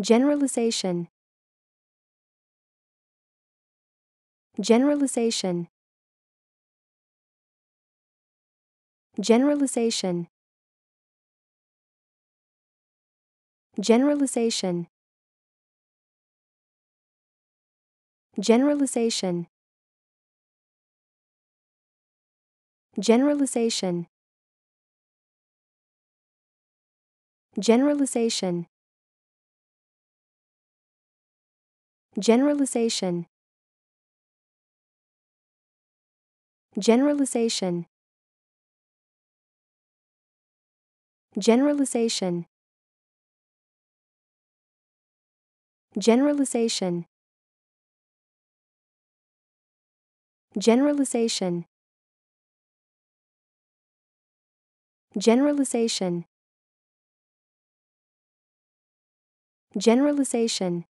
Generalization Generalization Generalization Generalization Generalization Generalization Generalization Generalization Generalization Generalization Generalization Generalization Generalization Generalization